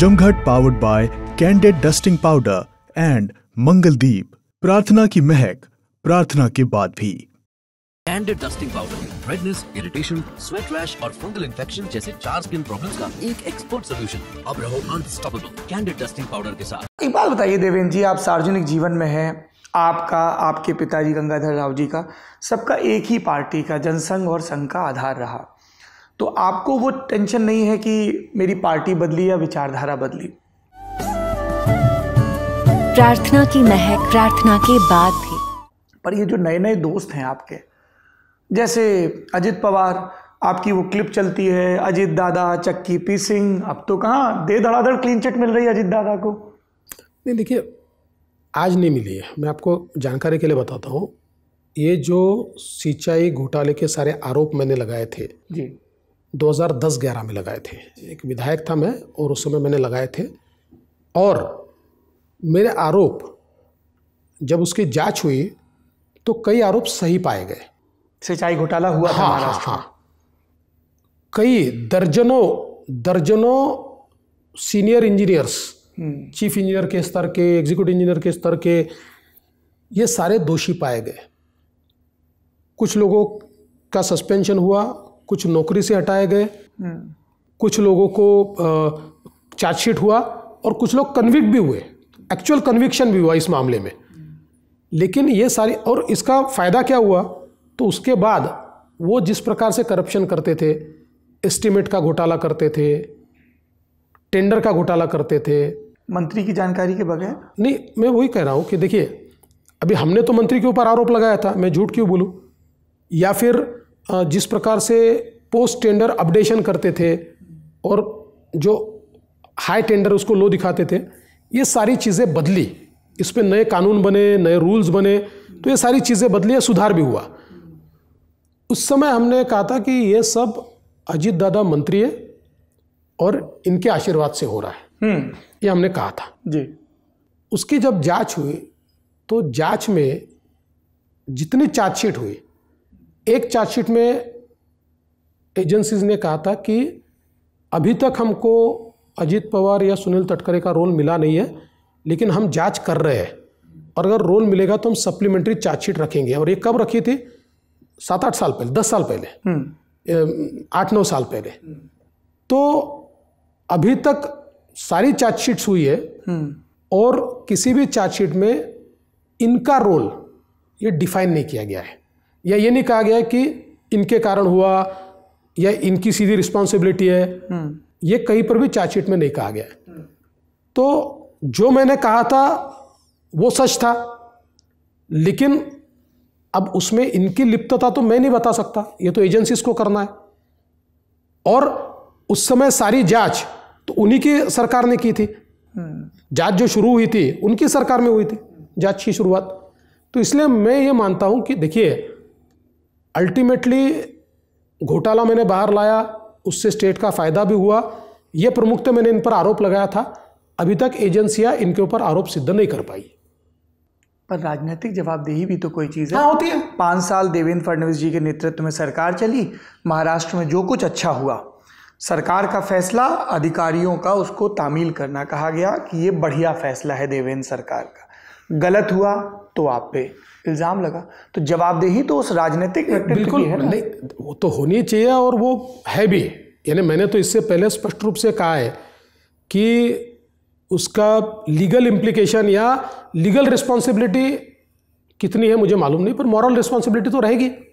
जमघट powered by Candid dusting powder and Mangaldeep प्रार्थना की महक प्रार्थना के बाद भी Candid dusting powder redness irritation sweat rash और फंगल इन्फेक्शन जैसे चार स्किन प्रॉब्लम्स का एक एक्सपर्ट सॉल्यूशन अब रहो अनस्टॉपेबल कैंडेड डस्टिंग पाउडर के साथ एक बात बताइए देवेंद्र जी आप सार्वजनिक जीवन में हैं आपका आपके पिताजी गंगाधर राव जी का सबका एक ही पार्टी का जनसंघ और संघ का आधार रहा तो आपको वो टेंशन नहीं है कि मेरी पार्टी बदली या विचारधारा बदली प्रार्थना की महक प्रार्थना के बाद भी पर ये जो नए नए दोस्त हैं आपके जैसे अजित पवार आपकी वो क्लिप चलती है अजित दादा चक्की पी सिंह अब तो कहाँ दे धड़ाधड़ क्लीन चिट मिल रही है अजित दादा को नहीं देखिए आज नहीं मिली है मैं आपको जानकारी के लिए बताता हूँ ये जो सिंचाई घोटाले के सारे आरोप मैंने लगाए थे जी 2010-11 में लगाए थे एक विधायक था मैं और उस समय मैंने लगाए थे और मेरे आरोप जब उसकी जांच हुई तो कई आरोप सही पाए गए सिंचाई घोटाला हुआ हाँ था हाँ हाँ, हाँ कई दर्जनों दर्जनों सीनियर इंजीनियर्स हम्म। चीफ इंजीनियर के स्तर के एग्जीक्यूटिव इंजीनियर के स्तर के ये सारे दोषी पाए गए कुछ लोगों का सस्पेंशन हुआ कुछ नौकरी से हटाए गए हम्म। कुछ लोगों को चार्जशीट हुआ और कुछ लोग कन्विक्ट भी हुए एक्चुअल कन्विक्शन भी हुआ इस मामले में लेकिन ये सारी और इसका फ़ायदा क्या हुआ तो उसके बाद वो जिस प्रकार से करप्शन करते थे एस्टिमेट का घोटाला करते थे टेंडर का घोटाला करते थे मंत्री की जानकारी के बगैर नहीं मैं वही कह रहा हूँ कि देखिए अभी हमने तो मंत्री के ऊपर आरोप लगाया था मैं झूठ क्यों बोलूँ या फिर जिस प्रकार से पोस्ट टेंडर अपडेशन करते थे और जो हाई टेंडर उसको लो दिखाते थे ये सारी चीज़ें बदली इस पर नए कानून बने नए रूल्स बने तो ये सारी चीज़ें बदली है सुधार भी हुआ उस समय हमने कहा था कि ये सब अजीत दादा मंत्री है और इनके आशीर्वाद से हो रहा है हम्म। ये हमने कहा था जी उसकी जब जांच हुई तो जांच में जितनी चार्जशीट हुई एक चार्जशीट में एजेंसीज ने कहा था कि अभी तक हमको अजीत पवार या सुनील तटकरे का रोल मिला नहीं है लेकिन हम जांच कर रहे हैं और अगर रोल मिलेगा तो हम सप्लीमेंट्री चार्जशीट रखेंगे और ये कब रखी थी सात आठ साल पहले दस साल पहले हम्म। आठ नौ साल पहले तो अभी तक सारी चार्जशीट्स हुई है हम्म। और किसी भी चार्जशीट में इनका रोल ये डिफाइन नहीं किया गया है या ये नहीं कहा गया कि इनके कारण हुआ या इनकी सीधी रिस्पॉन्सिबिलिटी है हम्म। ये कहीं पर भी चार्जशीट में नहीं कहा गया तो जो मैंने कहा था वो सच था लेकिन अब उसमें इनकी लिप्तता तो मैं नहीं बता सकता ये तो एजेंसीज को करना है और उस समय सारी जांच तो उन्हीं की सरकार ने की थी हम्म। जांच जो शुरू हुई थी उनकी सरकार में हुई थी जांच की शुरुआत तो इसलिए मैं ये मानता हूं कि देखिए अल्टीमेटली घोटाला मैंने बाहर लाया उससे स्टेट का फ़ायदा भी हुआ ये प्रमुखता मैंने इन पर आरोप लगाया था अभी तक एजेंसियां इनके ऊपर आरोप सिद्ध नहीं कर पाई पर राजनीतिक जवाबदेही भी तो कोई चीज़ है हाँ होती है पाँच साल देवेंद्र फडणवीस जी के नेतृत्व में सरकार चली महाराष्ट्र में जो कुछ अच्छा हुआ सरकार का फैसला अधिकारियों का उसको तामील करना कहा गया कि ये बढ़िया फैसला है देवेंद्र सरकार का गलत हुआ तो आप पे इल्ज़ाम लगा तो जवाबदेही तो उस राजनीतिक व्यक्ति बिल्कुल है नहीं वो तो होनी चाहिए और वो है भी यानी मैंने तो इससे पहले स्पष्ट रूप से कहा है कि उसका लीगल इम्प्लीकेशन या लीगल रिस्पॉन्सिबिलिटी कितनी है मुझे मालूम नहीं पर मॉरल रिस्पॉन्सिबिलिटी तो रहेगी